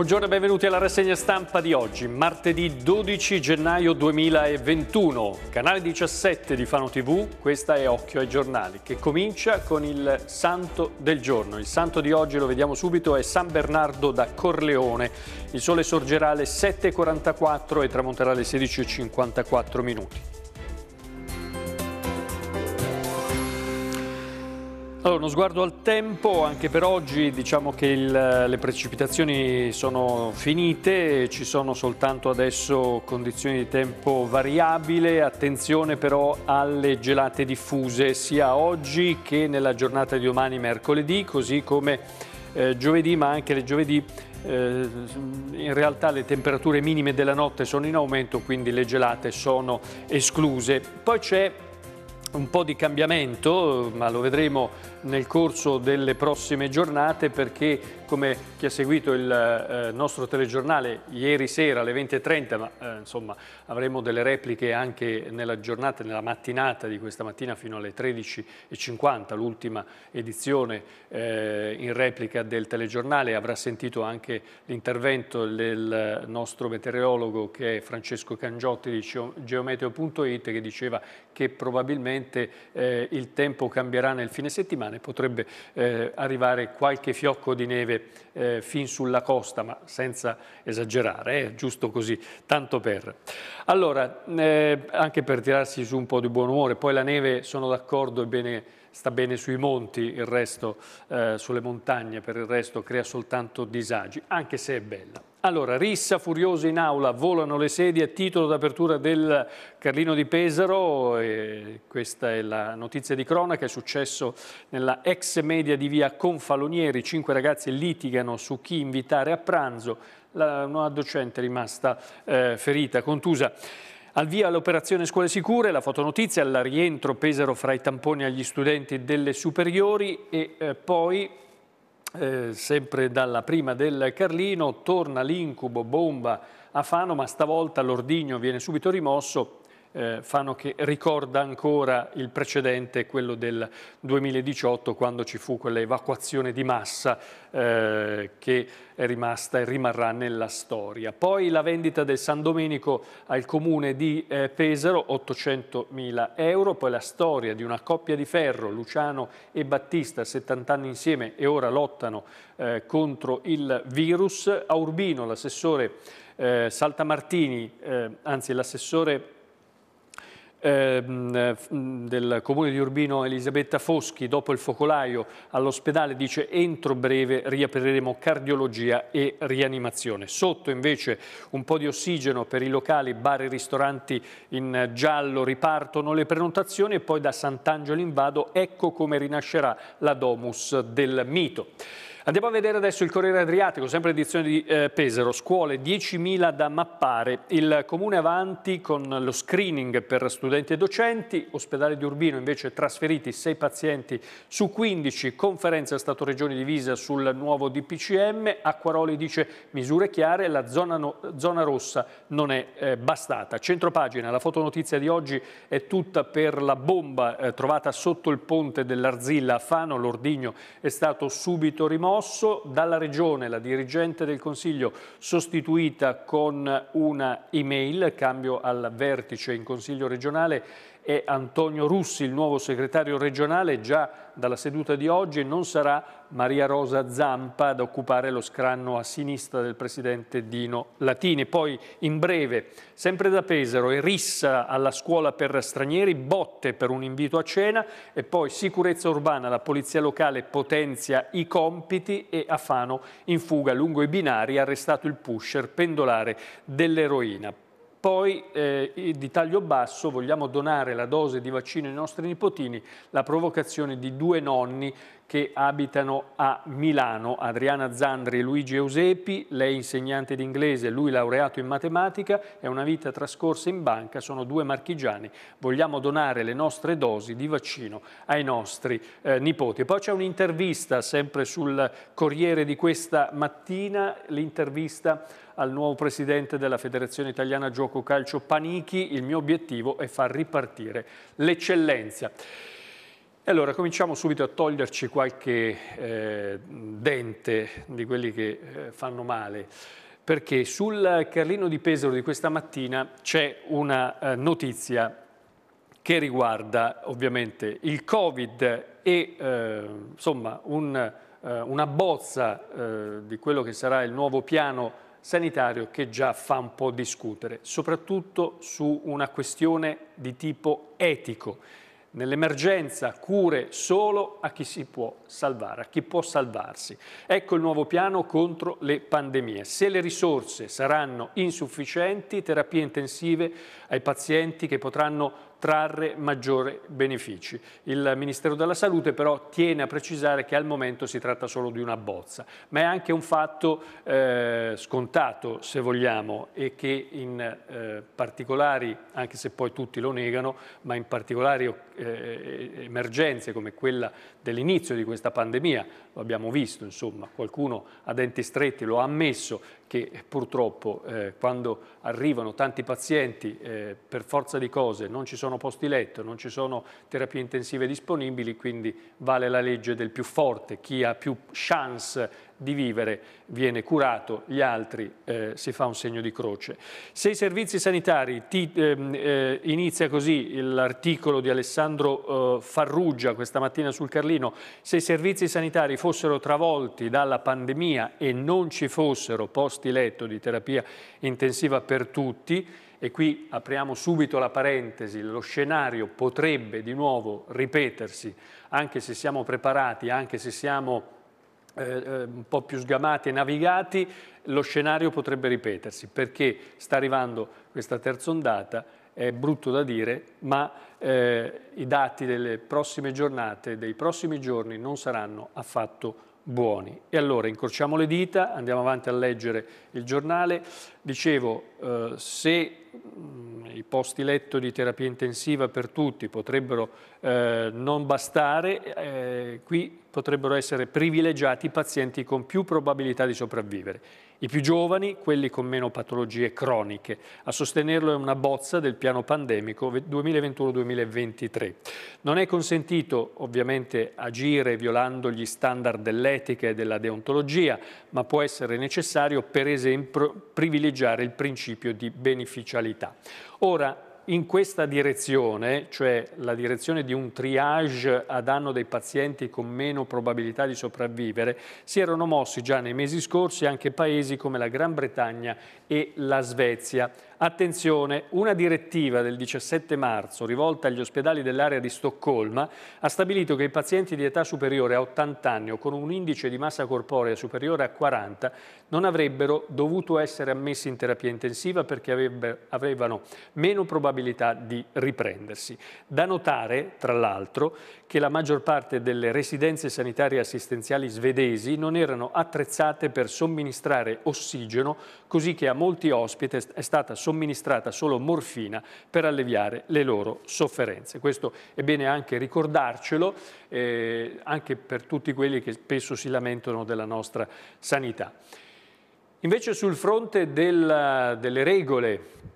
Buongiorno e benvenuti alla rassegna stampa di oggi, martedì 12 gennaio 2021, canale 17 di Fano TV, questa è Occhio ai giornali, che comincia con il santo del giorno. Il santo di oggi, lo vediamo subito, è San Bernardo da Corleone. Il sole sorgerà alle 7.44 e tramonterà alle 16.54 minuti. Allora, uno sguardo al tempo, anche per oggi diciamo che il, le precipitazioni sono finite, ci sono soltanto adesso condizioni di tempo variabile, attenzione però alle gelate diffuse sia oggi che nella giornata di domani mercoledì, così come eh, giovedì, ma anche le giovedì eh, in realtà le temperature minime della notte sono in aumento, quindi le gelate sono escluse. Poi c'è un po' di cambiamento, ma lo vedremo nel corso delle prossime giornate perché come chi ha seguito il eh, nostro telegiornale ieri sera alle 20.30, ma eh, insomma avremo delle repliche anche nella giornata, nella mattinata di questa mattina fino alle 13.50, l'ultima edizione eh, in replica del telegiornale, avrà sentito anche l'intervento del nostro meteorologo che è Francesco Cangiotti di geometeo.it che diceva che probabilmente eh, il tempo cambierà nel fine settimana e potrebbe eh, arrivare qualche fiocco di neve eh, fin sulla costa, ma senza esagerare, eh, giusto così, tanto per. Allora, eh, anche per tirarsi su un po' di buon umore, poi la neve sono d'accordo, è bene sta bene sui monti, il resto eh, sulle montagne, per il resto crea soltanto disagi, anche se è bella. Allora, rissa furiosa in aula, volano le sedie, titolo d'apertura del Carlino di Pesaro, questa è la notizia di cronaca, è successo nella ex media di via Confalonieri, cinque ragazzi litigano su chi invitare a pranzo, la, una docente è rimasta eh, ferita, contusa. Al via l'operazione Scuole Sicure, la fotonotizia, al rientro pesero fra i tamponi agli studenti delle superiori e eh, poi, eh, sempre dalla prima del Carlino, torna l'incubo bomba a Fano, ma stavolta l'ordigno viene subito rimosso eh, fanno che ricorda ancora il precedente, quello del 2018, quando ci fu quell'evacuazione di massa eh, che è rimasta e rimarrà nella storia. Poi la vendita del San Domenico al comune di eh, Pesaro, 800.000 euro, poi la storia di una coppia di ferro, Luciano e Battista, 70 anni insieme e ora lottano eh, contro il virus. A Urbino l'assessore eh, Saltamartini, eh, anzi l'assessore Ehm, del comune di Urbino Elisabetta Foschi dopo il focolaio all'ospedale dice entro breve riapriremo cardiologia e rianimazione. Sotto invece un po' di ossigeno per i locali, bar e ristoranti in giallo ripartono le prenotazioni e poi da Sant'Angelo in Vado ecco come rinascerà la domus del mito. Andiamo a vedere adesso il Corriere Adriatico, sempre edizione di eh, Pesaro. Scuole 10.000 da mappare. Il comune avanti con lo screening per studenti e docenti. Ospedale di Urbino invece trasferiti 6 pazienti su 15. Conferenza stato regione divisa sul nuovo DPCM. Acquaroli dice misure chiare, la zona, no, zona rossa non è eh, bastata. Centropagina, la fotonotizia di oggi è tutta per la bomba eh, trovata sotto il ponte dell'Arzilla a Fano. L'ordigno è stato subito rimosso promosso dalla Regione, la dirigente del Consiglio sostituita con una email, cambio al vertice in Consiglio regionale è Antonio Russi, il nuovo segretario regionale, già dalla seduta di oggi non sarà Maria Rosa Zampa ad occupare lo scranno a sinistra del presidente Dino Latini. Poi in breve, sempre da Pesaro, e rissa alla scuola per stranieri, botte per un invito a cena e poi sicurezza urbana, la polizia locale potenzia i compiti e a Fano in fuga lungo i binari arrestato il pusher pendolare dell'eroina. Poi eh, di taglio basso vogliamo donare la dose di vaccino ai nostri nipotini, la provocazione di due nonni che abitano a Milano, Adriana Zandri e Luigi Eusepi, lei insegnante di inglese, lui laureato in matematica, è una vita trascorsa in banca, sono due marchigiani, vogliamo donare le nostre dosi di vaccino ai nostri eh, nipoti. Poi c'è un'intervista sempre sul Corriere di questa mattina, l'intervista al nuovo presidente della Federazione Italiana Gioco Calcio Panichi, il mio obiettivo è far ripartire l'eccellenza. E allora cominciamo subito a toglierci qualche eh, dente di quelli che eh, fanno male, perché sul Carlino di Pesaro di questa mattina c'è una eh, notizia che riguarda ovviamente il Covid e eh, insomma un, eh, una bozza eh, di quello che sarà il nuovo piano sanitario che già fa un po' discutere, soprattutto su una questione di tipo etico Nell'emergenza cure solo a chi si può salvare, a chi può salvarsi. Ecco il nuovo piano contro le pandemie. Se le risorse saranno insufficienti, terapie intensive ai pazienti che potranno trarre maggiori benefici. Il Ministero della Salute però tiene a precisare che al momento si tratta solo di una bozza, ma è anche un fatto eh, scontato se vogliamo e che in eh, particolari, anche se poi tutti lo negano, ma in particolari eh, eh emergenze come quella dell'inizio di questa pandemia, lo abbiamo visto insomma, qualcuno a denti stretti lo ha ammesso che purtroppo eh, quando arrivano tanti pazienti eh, per forza di cose non ci sono posti letto, non ci sono terapie intensive disponibili, quindi vale la legge del più forte, chi ha più chance di vivere viene curato, gli altri eh, si fa un segno di croce. Se i servizi sanitari, ti, eh, eh, inizia così l'articolo di Alessandro eh, Farrugia questa mattina sul Carlino, se i servizi sanitari fossero travolti dalla pandemia e non ci fossero posti letto di terapia intensiva per tutti, e qui apriamo subito la parentesi, lo scenario potrebbe di nuovo ripetersi, anche se siamo preparati, anche se siamo eh, eh, un po' più sgamati e navigati, lo scenario potrebbe ripetersi, perché sta arrivando questa terza ondata, è brutto da dire, ma eh, i dati delle prossime giornate, dei prossimi giorni non saranno affatto buoni. E allora incrociamo le dita, andiamo avanti a leggere il giornale. Dicevo, eh, se mh, i posti letto di terapia intensiva per tutti potrebbero eh, non bastare, eh, qui potrebbero essere privilegiati i pazienti con più probabilità di sopravvivere. I più giovani, quelli con meno patologie croniche. A sostenerlo è una bozza del piano pandemico 2021-2023. Non è consentito ovviamente agire violando gli standard dell'etica e della deontologia, ma può essere necessario per esempio privilegiare il principio di beneficialità. Ora, in questa direzione, cioè la direzione di un triage a danno dei pazienti con meno probabilità di sopravvivere, si erano mossi già nei mesi scorsi anche paesi come la Gran Bretagna e la Svezia. Attenzione, una direttiva del 17 marzo rivolta agli ospedali dell'area di Stoccolma ha stabilito che i pazienti di età superiore a 80 anni o con un indice di massa corporea superiore a 40 non avrebbero dovuto essere ammessi in terapia intensiva perché avevano meno probabilità di riprendersi. Da notare, tra l'altro, che la maggior parte delle residenze sanitarie assistenziali svedesi non erano attrezzate per somministrare ossigeno, così che a molti ospiti è stata somministrata solo morfina per alleviare le loro sofferenze. Questo è bene anche ricordarcelo, eh, anche per tutti quelli che spesso si lamentano della nostra sanità. Invece sul fronte della, delle regole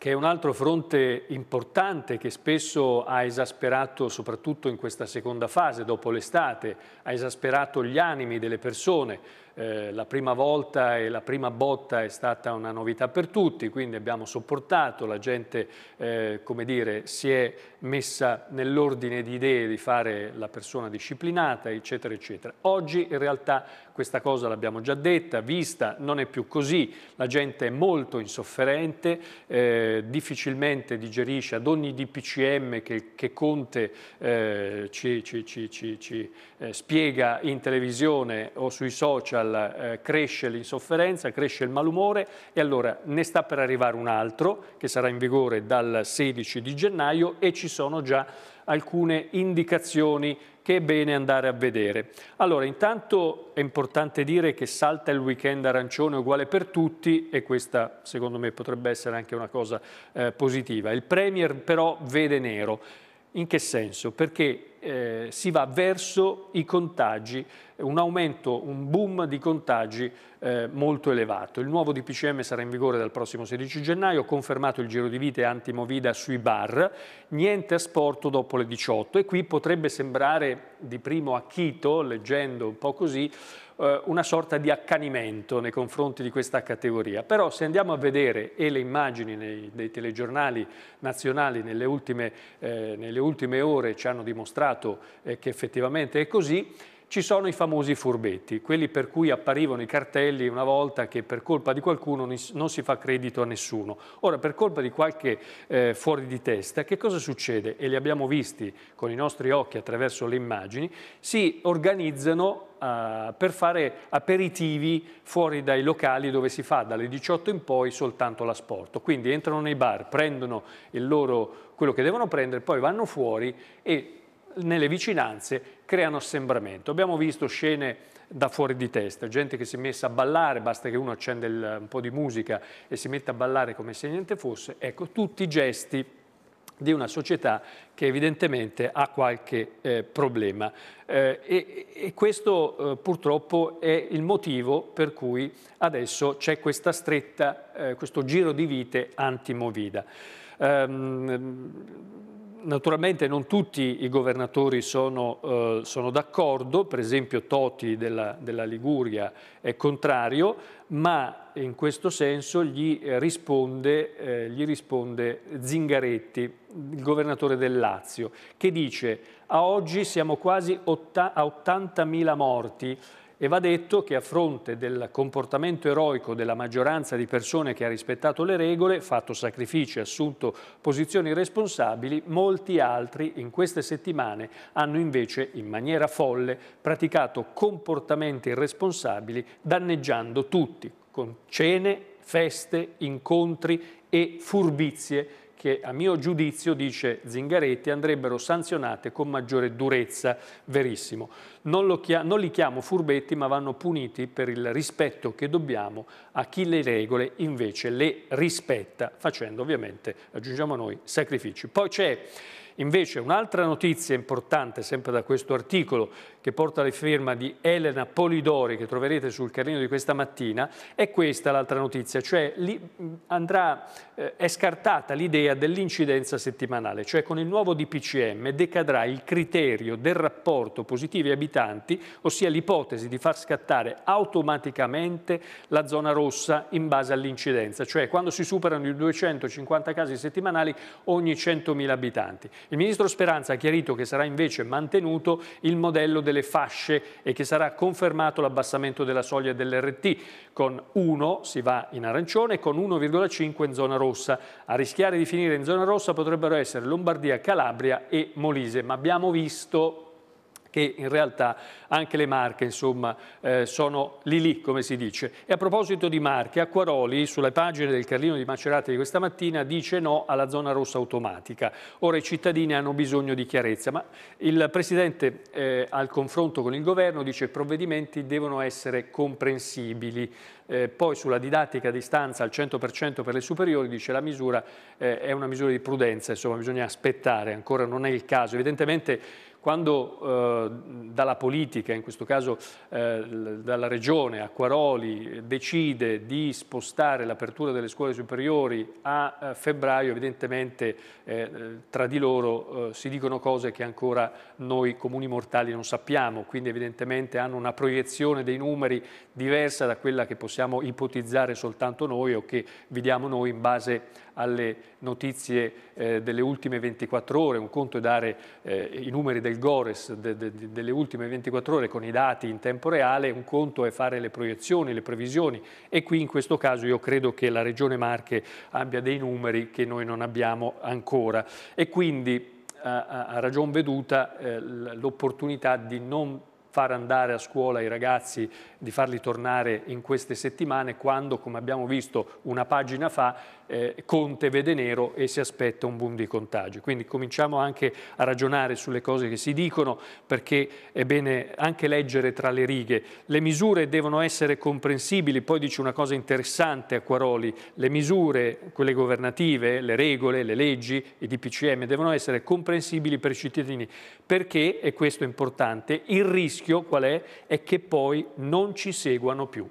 che è un altro fronte importante che spesso ha esasperato, soprattutto in questa seconda fase, dopo l'estate, ha esasperato gli animi delle persone. Eh, la prima volta e la prima botta è stata una novità per tutti, quindi abbiamo sopportato, la gente eh, come dire, si è messa nell'ordine di idee di fare la persona disciplinata, eccetera, eccetera. Oggi in realtà questa cosa l'abbiamo già detta, vista, non è più così, la gente è molto insofferente, eh, difficilmente digerisce ad ogni DPCM che, che Conte eh, ci, ci, ci, ci eh, spiega in televisione o sui social, eh, cresce l'insofferenza, cresce il malumore e allora ne sta per arrivare un altro che sarà in vigore dal 16 di gennaio e ci sono già alcune indicazioni che è bene andare a vedere. Allora, intanto è importante dire che salta il weekend arancione uguale per tutti e questa secondo me potrebbe essere anche una cosa eh, positiva. Il Premier però vede nero. In che senso? Perché eh, si va verso i contagi, un aumento, un boom di contagi eh, molto elevato. Il nuovo DPCM sarà in vigore dal prossimo 16 gennaio, confermato il giro di vite antimovida sui bar, niente asporto dopo le 18 e qui potrebbe sembrare di primo acchito, leggendo un po' così, eh, una sorta di accanimento nei confronti di questa categoria. Però se andiamo a vedere e le immagini nei, dei telegiornali nazionali nelle ultime, eh, nelle ultime ore ci hanno dimostrato dimostrato eh, che effettivamente è così, ci sono i famosi furbetti, quelli per cui apparivano i cartelli una volta che per colpa di qualcuno non si fa credito a nessuno. Ora, per colpa di qualche eh, fuori di testa, che cosa succede? E li abbiamo visti con i nostri occhi attraverso le immagini, si organizzano eh, per fare aperitivi fuori dai locali dove si fa dalle 18 in poi soltanto l'asporto. Quindi entrano nei bar, prendono loro, quello che devono prendere, poi vanno fuori e nelle vicinanze creano assembramento. Abbiamo visto scene da fuori di testa, gente che si è messa a ballare, basta che uno accende il, un po' di musica e si mette a ballare come se niente fosse, ecco tutti i gesti di una società che evidentemente ha qualche eh, problema eh, e, e, questo eh, purtroppo è il motivo per cui adesso c'è questa stretta, eh, questo giro di vite anti-Movida. Um, Naturalmente non tutti i governatori sono, eh, sono d'accordo, per esempio Toti della, della, Liguria è contrario, ma in questo senso gli risponde, eh, gli risponde Zingaretti, il governatore del Lazio, che dice a oggi siamo quasi a 80.000 morti, e va detto che a fronte del comportamento eroico della maggioranza di persone che ha rispettato le regole, fatto sacrifici, e assunto posizioni responsabili, molti altri in queste settimane hanno invece in maniera folle praticato comportamenti irresponsabili danneggiando tutti, con cene, feste, incontri e furbizie che a mio giudizio, dice Zingaretti, andrebbero sanzionate con maggiore durezza, verissimo. Non, non li chiamo furbetti ma vanno puniti per il rispetto che dobbiamo a chi le regole invece le rispetta, facendo ovviamente, aggiungiamo noi, sacrifici. Poi c'è Invece un'altra notizia importante, sempre da questo articolo, che porta la firma di Elena Polidori che troverete sul carrino di questa mattina, è questa l'altra notizia, cioè andrà, eh, è scartata l'idea dell'incidenza settimanale, cioè con il nuovo DPCM decadrà il criterio del rapporto positivi abitanti, ossia l'ipotesi di far scattare automaticamente la zona rossa in base all'incidenza, cioè quando si superano i 250 casi settimanali ogni 100.000 abitanti. Il ministro Speranza ha chiarito che sarà invece mantenuto il modello del delle fasce e che sarà confermato l'abbassamento della soglia dell'RT con 1 si va in arancione e con 1,5 in zona rossa. A rischiare di finire in zona rossa potrebbero essere Lombardia, Calabria e Molise, ma abbiamo visto che in realtà anche le Marche insomma eh, sono lì lì come si dice. E a proposito di Marche, Acquaroli sulle pagine del Carlino di Macerata di questa mattina dice no alla zona rossa automatica. Ora i cittadini hanno bisogno di chiarezza, ma il Presidente eh, al confronto con il Governo dice che i provvedimenti devono essere comprensibili. Eh, poi sulla didattica a distanza al 100% per le superiori dice la misura eh, è una misura di prudenza, insomma bisogna aspettare, ancora non è il caso. Evidentemente quando eh, dalla politica politica, in questo caso eh, dalla Regione, Acquaroli, decide di spostare l'apertura delle scuole superiori a, a eh, febbraio, evidentemente eh, tra di loro eh, si dicono cose che ancora noi comuni mortali non sappiamo, quindi evidentemente hanno una proiezione dei numeri diversa da quella che possiamo ipotizzare soltanto noi o che vediamo noi in base alle notizie eh, delle ultime 24 ore, un conto è dare eh, i numeri del Gores de, de, de, delle ultime 24 ore con i dati in tempo reale, un conto è fare le proiezioni, le previsioni e qui in questo caso io credo che la Regione Marche abbia dei numeri che noi non abbiamo ancora e quindi a, a ragion veduta eh, l'opportunità di non far andare a scuola i ragazzi, di farli tornare in queste settimane quando, come abbiamo visto una pagina fa, eh, Conte vede nero e si aspetta un boom di contagi. Quindi cominciamo anche a ragionare sulle cose che si dicono perché è bene anche leggere tra le righe. Le misure devono essere comprensibili, poi dice una cosa interessante a Quaroli, le misure, quelle governative, le regole, le leggi, i DPCM devono essere comprensibili per i cittadini perché, e questo è importante, il rischio rischio qual è? È che poi non ci seguano più.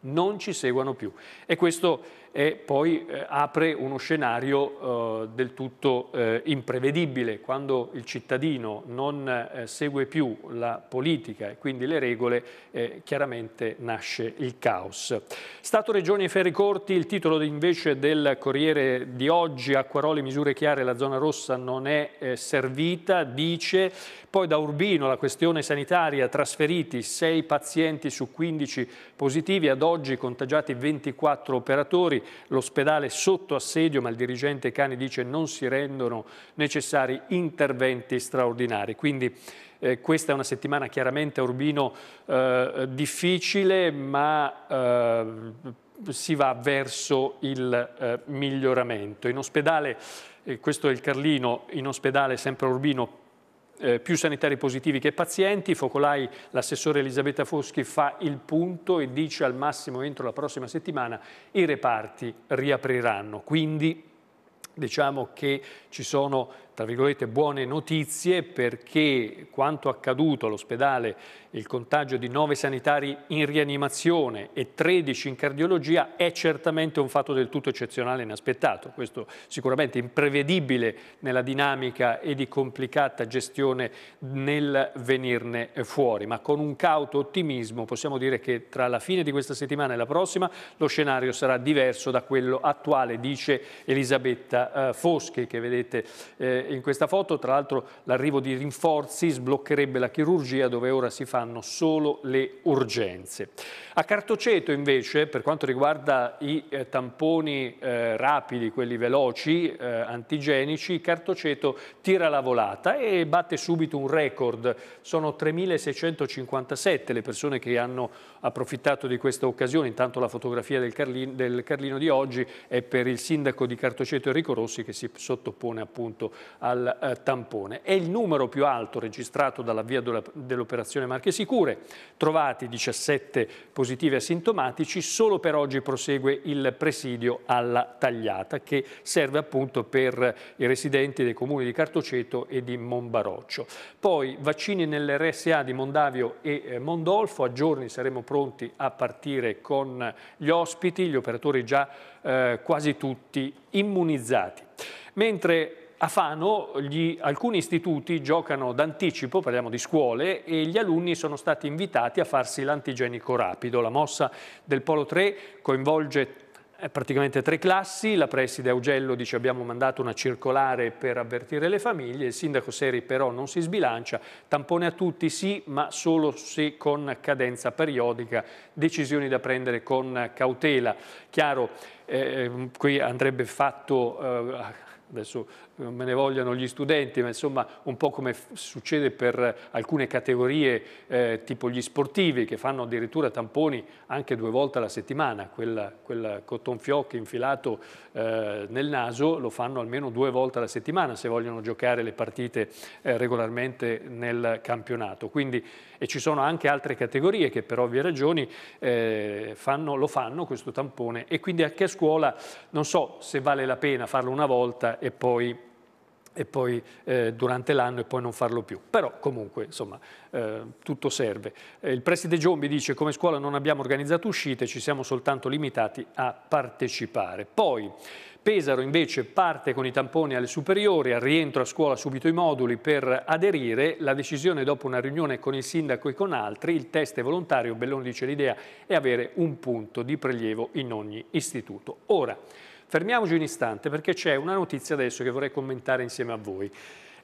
Non ci seguano più. E questo e poi eh, apre uno scenario eh, del tutto eh, imprevedibile. Quando il cittadino non eh, segue più la politica e quindi le regole, eh, chiaramente nasce il caos. Stato, Regioni e Ferri Corti, il titolo invece del Corriere di oggi, Acquaroli, misure chiare, la zona rossa non è eh, servita, dice, poi da Urbino la questione sanitaria, trasferiti 6 pazienti su 15 positivi, ad oggi contagiati 24 operatori, l'ospedale sotto assedio, ma il dirigente Cani dice non si rendono necessari interventi straordinari. Quindi eh, questa è una settimana chiaramente a Urbino eh, difficile, ma eh, si va verso il eh, miglioramento. In ospedale, eh, questo è il Carlino, in ospedale sempre a Urbino eh, più sanitari positivi che pazienti, Focolai, l'assessore Elisabetta Foschi fa il punto e dice al massimo entro la prossima settimana i reparti riapriranno, quindi diciamo che ci sono tra virgolette, buone notizie perché quanto accaduto all'ospedale, il contagio di 9 sanitari in rianimazione e 13 in cardiologia è certamente un fatto del tutto eccezionale e inaspettato. Questo sicuramente imprevedibile nella dinamica e di complicata gestione nel venirne fuori, ma con un cauto ottimismo possiamo dire che tra la fine di questa settimana e la prossima lo scenario sarà diverso da quello attuale, dice Elisabetta eh, Foschi che vedete eh, in questa foto, tra l'altro l'arrivo di rinforzi sbloccherebbe la chirurgia dove ora si fanno solo le urgenze. A Cartoceto invece, per quanto riguarda i eh, tamponi eh, rapidi, quelli veloci, eh, antigenici, Cartoceto tira la volata e batte subito un record. Sono 3.657 le persone che hanno approfittato di questa occasione. Intanto la fotografia del Carlino, del Carlino di oggi è per il sindaco di Cartoceto Enrico Rossi che si sottopone appunto al eh, tampone. È il numero più alto registrato dall'avvio dell'operazione Marche Sicure, trovati 17 positivi asintomatici, solo per oggi prosegue il presidio alla tagliata che serve appunto per i residenti dei comuni di Cartoceto e di Monbaroccio. Poi vaccini nell'RSA di Mondavio e eh, Mondolfo, a giorni saremo pronti a partire con gli ospiti, gli operatori già eh, quasi tutti immunizzati. Mentre a Fano gli, alcuni istituti giocano d'anticipo, parliamo di scuole, e gli alunni sono stati invitati a farsi l'antigenico rapido. La mossa del Polo 3 coinvolge eh, praticamente tre classi, la preside Augello dice abbiamo mandato una circolare per avvertire le famiglie, il sindaco Seri però non si sbilancia, tampone a tutti sì, ma solo se con cadenza periodica, decisioni da prendere con cautela. Chiaro, eh, eh qui andrebbe fatto eh, adesso non eh, me ne vogliano gli studenti, ma insomma un po' come succede per alcune categorie eh, tipo gli sportivi che fanno addirittura tamponi anche due volte alla settimana, quel, quel cotton fioc infilato eh, nel naso lo fanno almeno due volte alla settimana se vogliono giocare le partite eh, regolarmente nel campionato. Quindi e ci sono anche altre categorie che per ovvie ragioni eh, fanno, lo fanno questo tampone e quindi anche a scuola non so se vale la pena farlo una volta e poi e poi eh, durante l'anno e poi non farlo più. Però comunque, insomma, eh, tutto serve. Eh, il preside Giombi dice come scuola non abbiamo organizzato uscite, ci siamo soltanto limitati a partecipare. Poi Pesaro invece parte con i tamponi alle superiori, al rientro a scuola subito i moduli per aderire, la decisione dopo una riunione con il sindaco e con altri, il test è volontario, Belloni dice l'idea è avere un punto di prelievo in ogni istituto. Ora, Fermiamoci un istante perché c'è una notizia adesso che vorrei commentare insieme a voi.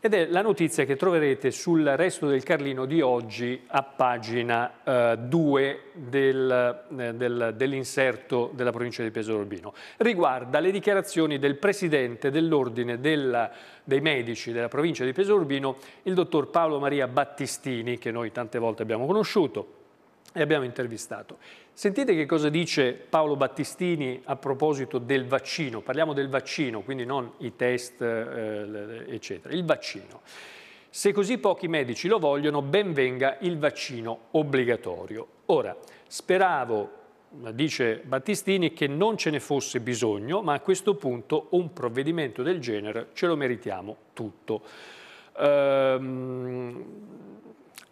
Ed è la notizia che troverete sul resto del Carlino di oggi a pagina 2 eh, del, eh, del, dell'inserto della provincia di Pesaro Urbino. Riguarda le dichiarazioni del presidente dell'ordine dei medici della provincia di Pesaro Urbino, il dottor Paolo Maria Battistini, che noi tante volte abbiamo conosciuto e abbiamo intervistato. Sentite che cosa dice Paolo Battistini a proposito del vaccino, parliamo del vaccino, quindi non i test, eh, eccetera, il vaccino. Se così pochi medici lo vogliono, ben venga il vaccino obbligatorio. Ora, speravo, dice Battistini, che non ce ne fosse bisogno, ma a questo punto un provvedimento del genere ce lo meritiamo tutto. Ehm,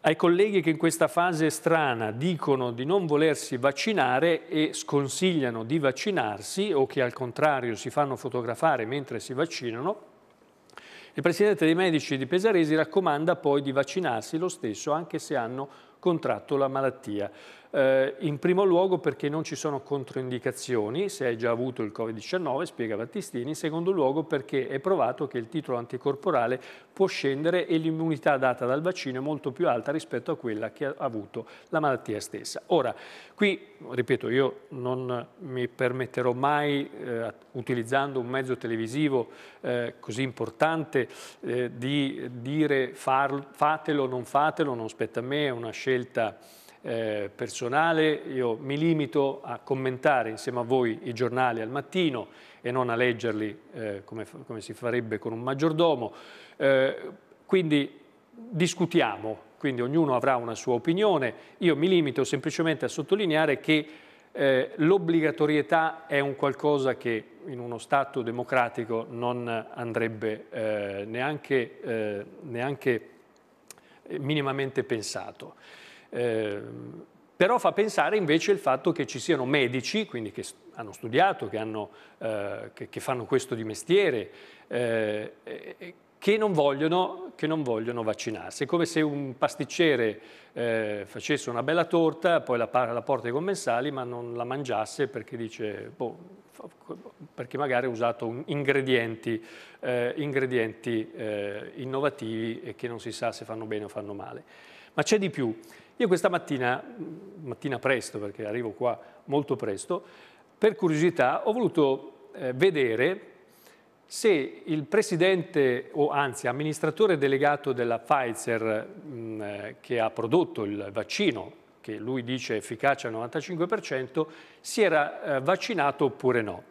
ai colleghi che in questa fase strana dicono di non volersi vaccinare e sconsigliano di vaccinarsi o che al contrario si fanno fotografare mentre si vaccinano, il Presidente dei Medici di Pesaresi raccomanda poi di vaccinarsi lo stesso anche se hanno contratto la malattia. Eh, in primo luogo perché non ci sono controindicazioni, se hai già avuto il Covid-19, spiega Battistini, in secondo luogo perché è provato che il titolo anticorporale può scendere e l'immunità data dal vaccino è molto più alta rispetto a quella che ha avuto la malattia stessa. Ora, qui, ripeto, io non mi permetterò mai, eh, utilizzando un mezzo televisivo eh, così importante, eh, di dire far, fatelo, non fatelo, non spetta a me, è una scelta eh, personale, io mi limito a commentare insieme a voi i giornali al mattino e non a leggerli eh, come, come, si farebbe con un maggiordomo. Eh, quindi discutiamo, quindi ognuno avrà una sua opinione. Io mi limito semplicemente a sottolineare che eh, l'obbligatorietà è un qualcosa che in uno Stato democratico non andrebbe eh, neanche, eh, neanche minimamente pensato. Eh, però fa pensare invece il fatto che ci siano medici, quindi che hanno studiato, che, hanno, eh, che, che fanno questo di mestiere, eh, che, non vogliono, che, non vogliono, vaccinarsi. È come se un pasticcere eh, facesse una bella torta, poi la, la porta ai commensali, ma non la mangiasse perché dice, boh, perché magari ha usato ingredienti, eh, ingredienti eh, innovativi e che non si sa se fanno bene o fanno male. Ma c'è di più. Io questa mattina, mm, mattina presto, perché arrivo qua molto presto, per curiosità ho voluto eh, vedere se il presidente, o anzi amministratore delegato della Pfizer, mh, mm, eh, che ha prodotto il vaccino che lui dice efficace al 95%, si era eh, vaccinato oppure no.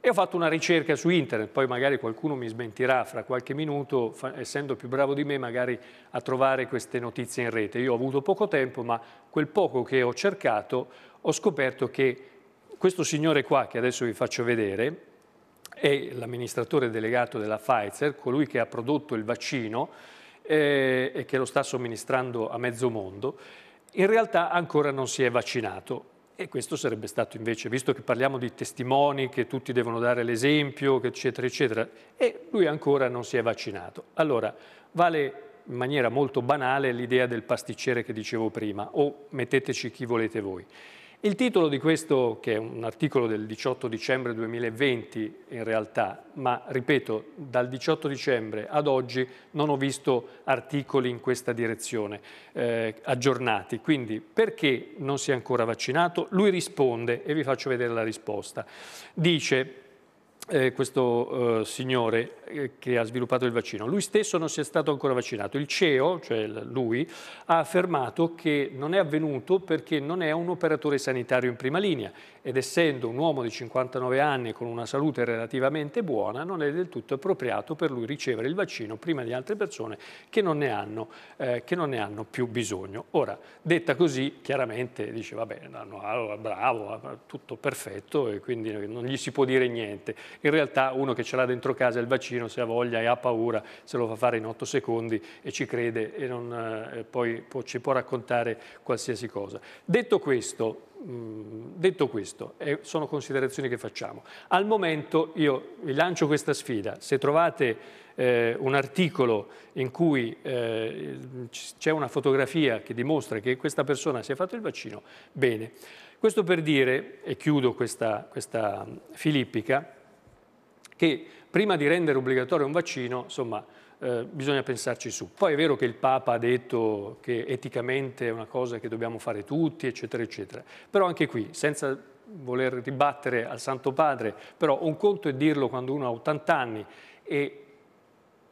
E ho fatto una ricerca su internet, poi magari qualcuno mi smentirà fra qualche minuto, essendo più bravo di me magari a trovare queste notizie in rete. Io ho avuto poco tempo, ma quel poco che ho cercato ho scoperto che questo signore qua, che adesso vi faccio vedere, è l'amministratore delegato della Pfizer, colui che ha prodotto il vaccino eh, e che lo sta somministrando a mezzo mondo, in realtà ancora non si è vaccinato. E questo sarebbe stato invece, visto che parliamo di testimoni, che tutti devono dare l'esempio, eccetera, eccetera, e lui ancora non si è vaccinato. Allora, vale in maniera molto banale l'idea del pasticcere che dicevo prima, o metteteci chi volete voi. Il titolo di questo, che è un articolo del 18 dicembre 2020 in realtà, ma ripeto, dal 18 dicembre ad oggi non ho visto articoli in questa direzione eh, aggiornati, quindi perché non si è ancora vaccinato? Lui risponde e vi faccio vedere la risposta. Dice eh, questo eh, signore eh, che ha sviluppato il vaccino. Lui stesso non si è stato ancora vaccinato. Il CEO, cioè lui, ha affermato che non è avvenuto perché non è un operatore sanitario in prima linea ed essendo un uomo di 59 anni con una salute relativamente buona non è del tutto appropriato per lui ricevere il vaccino prima di altre persone che non ne hanno, eh, non ne hanno più bisogno. Ora, detta così, chiaramente dice vabbè, no, bravo, eh, tutto perfetto e quindi non gli si può dire niente. In realtà uno che ce l'ha dentro casa il vaccino se ha voglia e ha paura se lo fa fare in 8 secondi e ci crede e non, eh, poi può, ci può raccontare qualsiasi cosa. Detto questo, Mm, detto questo, eh, sono considerazioni che facciamo. Al momento io vi lancio questa sfida, se trovate eh, un articolo in cui eh, c'è una fotografia che dimostra che questa persona si è fatto il vaccino, bene. Questo per dire, e chiudo questa, questa filippica, che prima di rendere obbligatorio un vaccino, insomma, eh, bisogna pensarci su. Poi è vero che il Papa ha detto che eticamente è una cosa che dobbiamo fare tutti, eccetera, eccetera. Però anche qui, senza voler ribattere al Santo Padre, però un conto è dirlo quando uno ha 80 anni e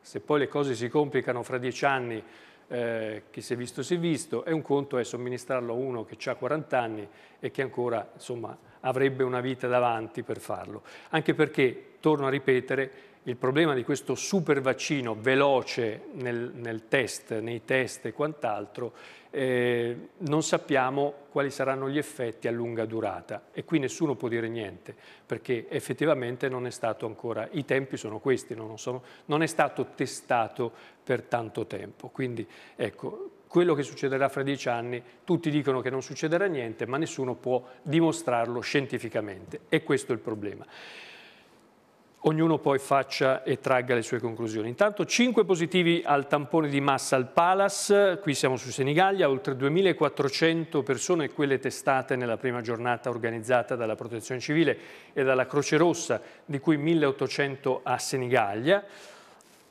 se poi le cose si complicano fra dieci anni, eh, chi si è visto si è visto, e un conto è somministrarlo a uno che ha 40 anni e che ancora insomma, avrebbe una vita davanti per farlo. Anche perché, torno a ripetere, il problema di questo super vaccino veloce nel, nel test, nei test e quant'altro, eh, non sappiamo quali saranno gli effetti a lunga durata e qui nessuno può dire niente perché effettivamente non è stato ancora, i tempi sono questi, non, sono, non è stato testato per tanto tempo. Quindi ecco, quello che succederà fra dieci anni, tutti dicono che non succederà niente, ma nessuno può dimostrarlo scientificamente e questo è il problema ognuno poi faccia e tragga le sue conclusioni. Intanto 5 positivi al tampone di massa al Palace, qui siamo su Senigallia, oltre 2.400 persone quelle testate nella prima giornata organizzata dalla Protezione Civile e dalla Croce Rossa, di cui 1.800 a Senigallia.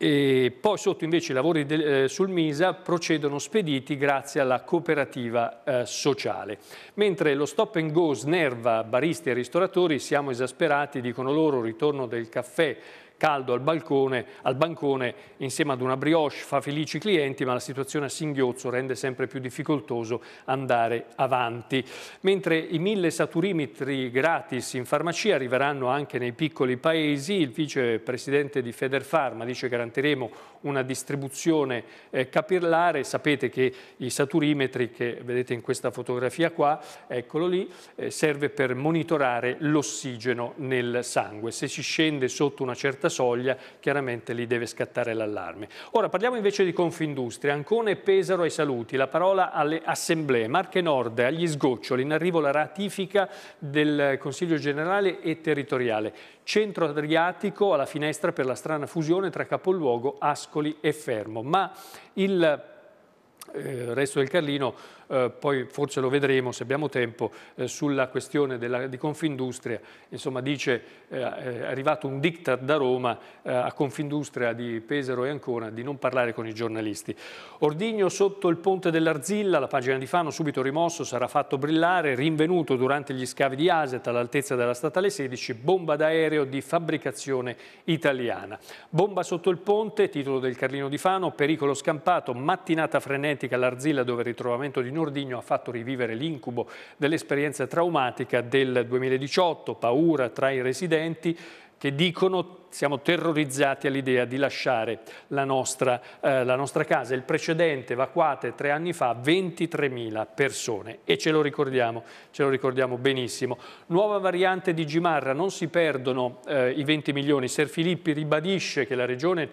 E poi sotto invece i lavori del, eh, sul MISA procedono spediti grazie alla cooperativa eh, sociale. Mentre lo stop and go snerva baristi e ristoratori, siamo esasperati, dicono loro, ritorno del caffè caldo al balcone, al bancone insieme ad una brioche fa felici i clienti, ma la situazione a singhiozzo rende sempre più difficoltoso andare avanti. Mentre i mille saturimetri gratis in farmacia arriveranno anche nei piccoli paesi, il vicepresidente di Federfarma dice che garantiremo una distribuzione eh, capillare, sapete che i saturimetri che vedete in questa fotografia qua, eccolo lì, eh, serve per monitorare l'ossigeno nel sangue. Se si scende sotto una certa soglia chiaramente lì deve scattare l'allarme. Ora parliamo invece di Confindustria, Ancone e Pesaro ai saluti, la parola alle assemblee, Marche Nord agli sgoccioli, in arrivo la ratifica del Consiglio generale e territoriale, Centro Adriatico alla finestra per la strana fusione tra capoluogo, Asco Ascoli e Fermo, ma il eh, Resto del Carlino eh, poi forse lo vedremo se abbiamo tempo, eh, sulla questione della, di Confindustria, insomma dice eh, è arrivato un diktat da Roma eh, a Confindustria di Pesaro e Ancona di non parlare con i giornalisti. Ordigno sotto il ponte dell'Arzilla, la pagina di Fano subito rimosso, sarà fatto brillare, rinvenuto durante gli scavi di Aset all'altezza della statale 16, bomba d'aereo di fabbricazione italiana. Bomba sotto il ponte, titolo del Carlino di Fano, pericolo scampato, mattinata frenetica all'Arzilla dove il ritrovamento di Nordigno ha fatto rivivere l'incubo dell'esperienza traumatica del 2018, paura tra i residenti che dicono siamo terrorizzati all'idea di lasciare la nostra, eh, la nostra, casa. Il precedente evacuate tre anni fa 23.000 persone e ce lo ricordiamo, ce lo ricordiamo benissimo. Nuova variante di Gimarra, non si perdono eh, i 20 milioni. Ser Filippi ribadisce che la regione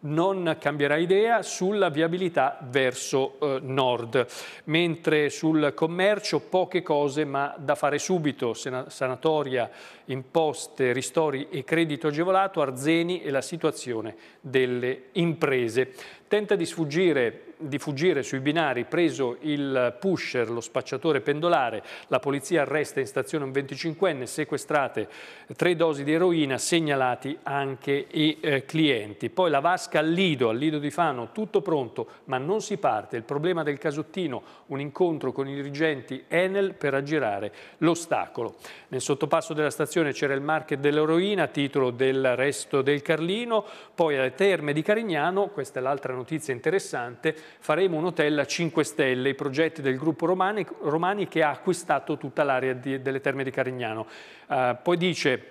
non cambierà idea sulla viabilità verso eh, nord, mentre sul commercio poche cose ma da fare subito, sanatoria, imposte, ristori e credito agevolato, Arzeni e la situazione delle imprese tenta di sfuggire, di fuggire sui binari, preso il pusher, lo spacciatore pendolare, la polizia arresta in stazione un 25enne, sequestrate tre dosi di eroina, segnalati anche i eh, clienti. Poi la vasca al Lido, al Lido di Fano, tutto pronto, ma non si parte. Il problema del casottino, un incontro con i dirigenti Enel per aggirare l'ostacolo. Nel sottopasso della stazione c'era il market dell'eroina, titolo del resto del Carlino, poi alle terme di Carignano, questa è l'altra notizia, notizia interessante, faremo un hotel a 5 stelle, i progetti del gruppo Romani, Romani che ha acquistato tutta l'area delle terme di Carignano. Uh, poi dice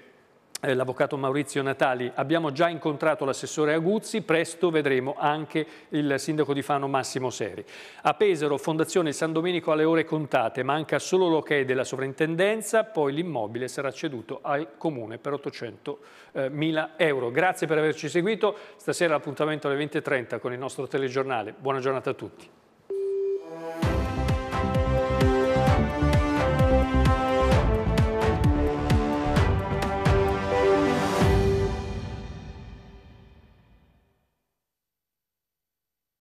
eh, l'avvocato Maurizio Natali. Abbiamo già incontrato l'assessore Aguzzi, presto vedremo anche il sindaco di Fano Massimo Seri. A Pesaro, Fondazione San Domenico alle ore contate, manca solo l'ok della sovrintendenza, poi l'immobile sarà ceduto al comune per 800.000 eh, euro. Grazie per averci seguito, stasera l'appuntamento alle 20.30 con il nostro telegiornale. Buona giornata a tutti.